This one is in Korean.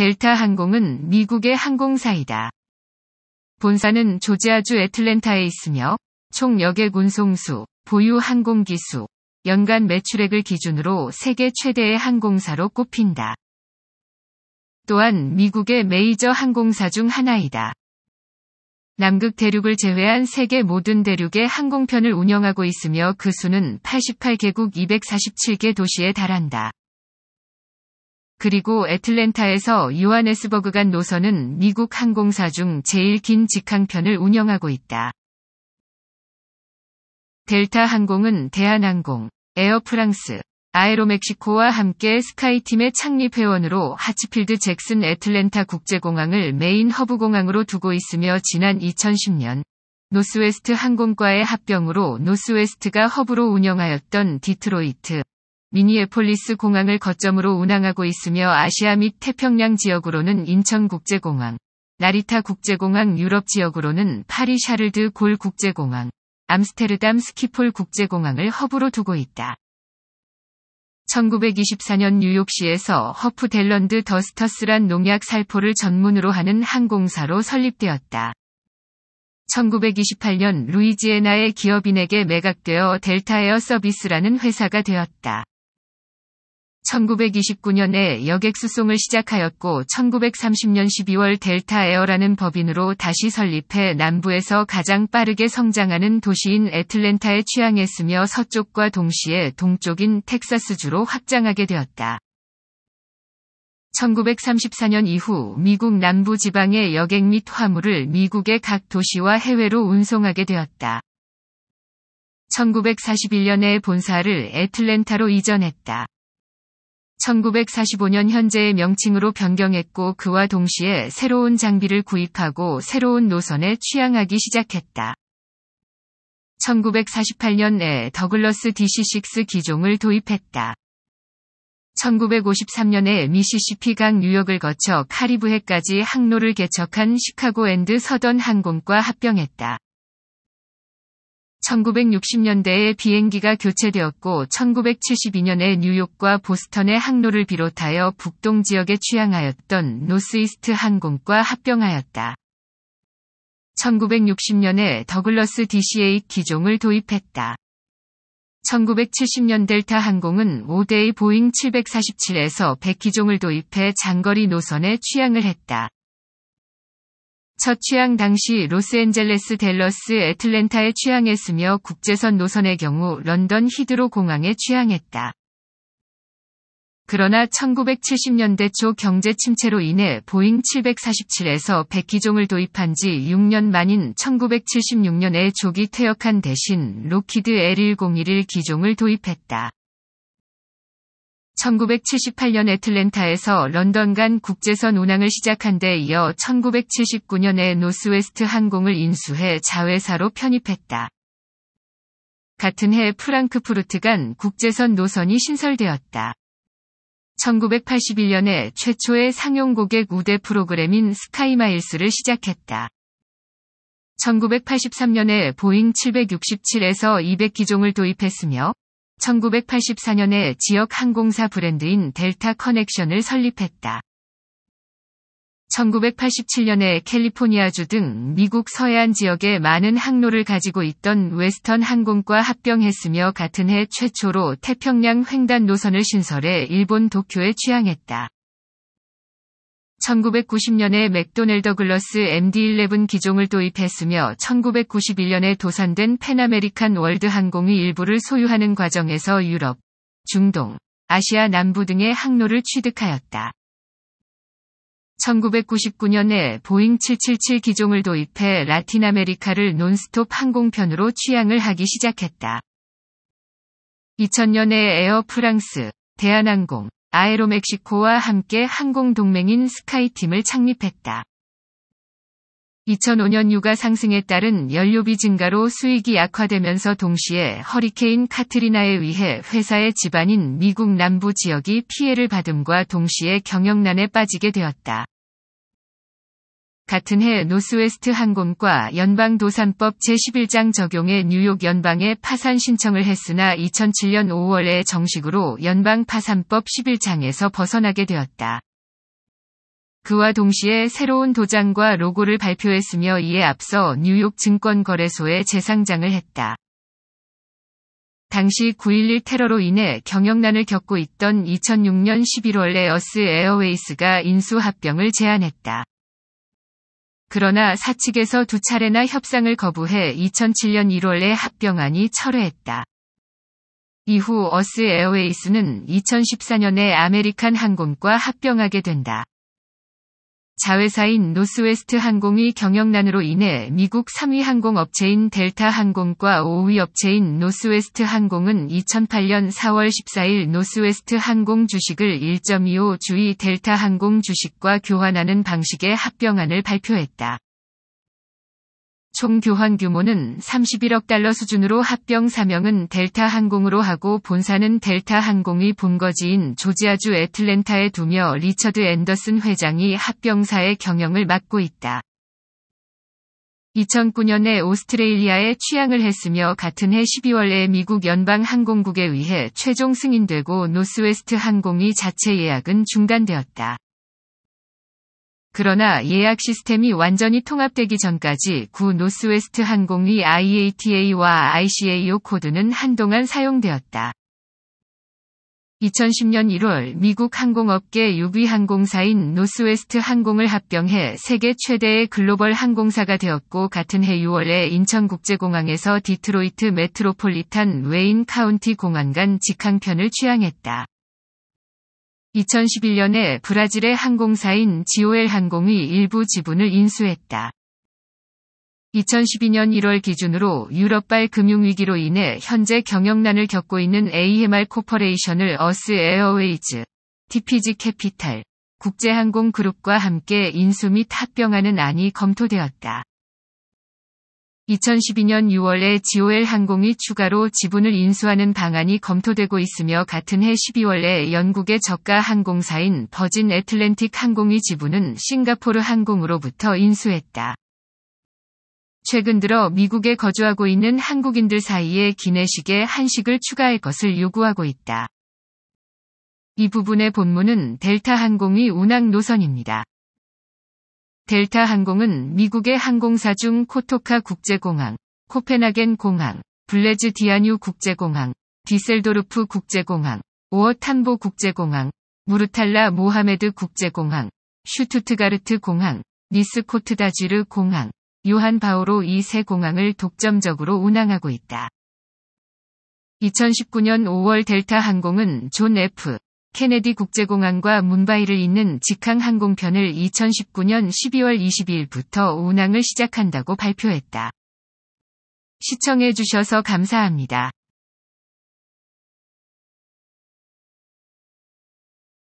델타 항공은 미국의 항공사이다. 본사는 조지아주 애틀랜타에 있으며 총 여객 운송수, 보유 항공기 수, 연간 매출액을 기준으로 세계 최대의 항공사로 꼽힌다. 또한 미국의 메이저 항공사 중 하나이다. 남극 대륙을 제외한 세계 모든 대륙의 항공편을 운영하고 있으며 그 수는 88개국 247개 도시에 달한다. 그리고 애틀랜타에서 요하네스버그 간 노선은 미국 항공사 중 제일 긴 직항편을 운영하고 있다. 델타 항공은 대한항공, 에어프랑스, 아에로멕시코와 함께 스카이팀의 창립 회원으로 하치필드 잭슨 애틀랜타 국제공항을 메인 허브 공항으로 두고 있으며 지난 2010년 노스웨스트 항공과의 합병으로 노스웨스트가 허브로 운영하였던 디트로이트, 미니애폴리스 공항을 거점으로 운항하고 있으며 아시아 및 태평양 지역으로는 인천국제공항, 나리타 국제공항 유럽 지역으로는 파리 샤를드 골 국제공항, 암스테르담 스키폴 국제공항을 허브로 두고 있다. 1924년 뉴욕시에서 허프 델런드 더스터스란 농약 살포를 전문으로 하는 항공사로 설립되었다. 1928년 루이지애나의 기업인에게 매각되어 델타에어 서비스라는 회사가 되었다. 1929년에 여객수송을 시작하였고 1930년 12월 델타 에어라는 법인으로 다시 설립해 남부에서 가장 빠르게 성장하는 도시인 애틀랜타에 취항했으며 서쪽과 동시에 동쪽인 텍사스주로 확장하게 되었다. 1934년 이후 미국 남부 지방의 여객 및 화물을 미국의 각 도시와 해외로 운송하게 되었다. 1941년에 본사를 애틀랜타로 이전했다. 1945년 현재의 명칭으로 변경했고 그와 동시에 새로운 장비를 구입하고 새로운 노선에 취향하기 시작했다. 1948년에 더글러스 DC-6 기종을 도입했다. 1953년에 미시시피강 뉴욕을 거쳐 카리브해까지 항로를 개척한 시카고 앤드 서던 항공과 합병했다. 1960년대에 비행기가 교체되었고 1972년에 뉴욕과 보스턴의 항로를 비롯하여 북동 지역에 취항하였던 노스이스트 항공과 합병하였다. 1960년에 더글러스 DCA 기종을 도입했다. 1970년 델타 항공은 5대의 보잉 747에서 100기종을 도입해 장거리 노선에 취항을 했다. 첫취향 당시 로스앤젤레스 델러스 애틀랜타에 취항했으며 국제선 노선의 경우 런던 히드로 공항에 취항했다. 그러나 1970년대 초 경제 침체로 인해 보잉 747에서 100기종을 도입한 지 6년 만인 1976년에 조기 퇴역한 대신 로키드 l 1 0 1을 기종을 도입했다. 1978년 애틀랜타에서 런던 간 국제선 운항을 시작한 데 이어 1979년에 노스웨스트 항공을 인수해 자회사로 편입했다. 같은 해 프랑크푸르트 간 국제선 노선이 신설되었다. 1981년에 최초의 상용 고객 우대 프로그램인 스카이마일스를 시작했다. 1983년에 보잉 767에서 200기종을 도입했으며 1984년에 지역 항공사 브랜드인 델타 커넥션을 설립했다. 1987년에 캘리포니아주 등 미국 서해안 지역에 많은 항로를 가지고 있던 웨스턴 항공과 합병했으며 같은 해 최초로 태평양 횡단 노선을 신설해 일본 도쿄에 취항했다. 1990년에 맥도넬더 글러스 MD-11 기종을 도입했으며 1991년에 도산된 팬아메리칸 월드 항공이 일부를 소유하는 과정에서 유럽, 중동, 아시아 남부 등의 항로를 취득하였다. 1999년에 보잉 777 기종을 도입해 라틴 아메리카를 논스톱 항공편으로 취향을 하기 시작했다. 2000년에 에어 프랑스, 대한항공, 아에로멕시코와 함께 항공동맹인 스카이팀을 창립했다. 2005년 유가 상승에 따른 연료비 증가로 수익이 약화되면서 동시에 허리케인 카트리나에 의해 회사의 집안인 미국 남부 지역이 피해를 받음과 동시에 경영난에 빠지게 되었다. 같은 해 노스웨스트 항공과 연방도산법 제11장 적용에 뉴욕 연방에 파산 신청을 했으나 2007년 5월에 정식으로 연방파산법 11장에서 벗어나게 되었다. 그와 동시에 새로운 도장과 로고를 발표했으며 이에 앞서 뉴욕 증권거래소에 재상장을 했다. 당시 9.11 테러로 인해 경영난을 겪고 있던 2006년 11월에 어스 에어웨이스가 인수 합병을 제안했다. 그러나 사측에서 두 차례나 협상을 거부해 2007년 1월에 합병안이 철회했다. 이후 어스 에어웨이스는 2014년에 아메리칸 항공과 합병하게 된다. 자회사인 노스웨스트 항공이 경영난으로 인해 미국 3위 항공업체인 델타 항공과 5위 업체인 노스웨스트 항공은 2008년 4월 14일 노스웨스트 항공 주식을 1.25 주의 델타 항공 주식과 교환하는 방식의 합병안을 발표했다. 총 교환 규모는 31억 달러 수준으로 합병 사명은 델타 항공으로 하고 본사는 델타 항공이 본거지인 조지아주 애틀랜타에 두며 리처드 앤더슨 회장이 합병사의 경영을 맡고 있다. 2009년에 오스트레일리아에 취항을 했으며 같은 해 12월에 미국 연방항공국에 의해 최종 승인되고 노스웨스트 항공이 자체 예약은 중단되었다. 그러나 예약 시스템이 완전히 통합되기 전까지 구 노스웨스트 항공위 IATA와 ICAO 코드는 한동안 사용되었다. 2010년 1월 미국 항공업계 6위 항공사인 노스웨스트 항공을 합병해 세계 최대의 글로벌 항공사가 되었고 같은 해 6월에 인천국제공항에서 디트로이트 메트로폴리탄 웨인 카운티 공항 간 직항편을 취항했다. 2011년에 브라질의 항공사인 GOL 항공이 일부 지분을 인수했다. 2012년 1월 기준으로 유럽발 금융위기로 인해 현재 경영난을 겪고 있는 AMR 코퍼레이션을 어스 에어웨이즈, TPG 캐피탈, 국제항공그룹과 함께 인수 및 합병하는 안이 검토되었다. 2012년 6월에 GOL 항공이 추가로 지분을 인수하는 방안이 검토되고 있으며 같은 해 12월에 영국의 저가 항공사인 버진 애틀랜틱 항공이 지분은 싱가포르 항공으로부터 인수했다. 최근 들어 미국에 거주하고 있는 한국인들 사이에 기내식에 한식을 추가할 것을 요구하고 있다. 이 부분의 본문은 델타 항공이 운항 노선입니다. 델타 항공은 미국의 항공사 중 코토카 국제공항, 코펜하겐 공항, 블레즈 디아뉴 국제공항, 디셀도르프 국제공항, 오어탄보 국제공항, 무르탈라 모하메드 국제공항, 슈투트가르트 공항, 니스 코트다지르 공항, 요한 바오로 이 세 공항을 독점적으로 운항하고 있다. 2019년 5월 델타 항공은 존 F. 케네디 국제공항과 문바이를 잇는 직항 항공편을 2019년 12월 22일부터 운항을 시작한다고 발표했다. 시청해 주셔서 감사합니다.